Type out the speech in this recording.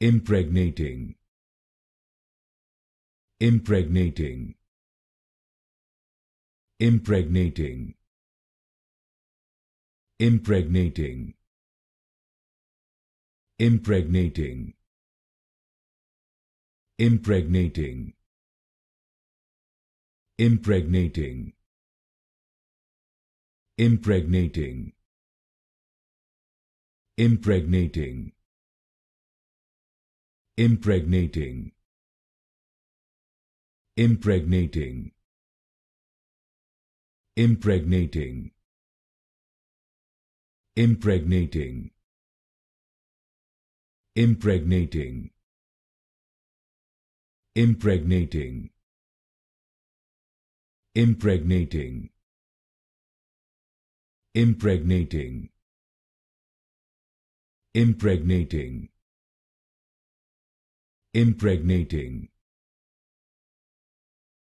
impregnating impregnating impregnating impregnating impregnating impregnating impregnating impregnating impregnating impregnating impregnating impregnating impregnating impregnating impregnating impregnating impregnating impregnating impregnating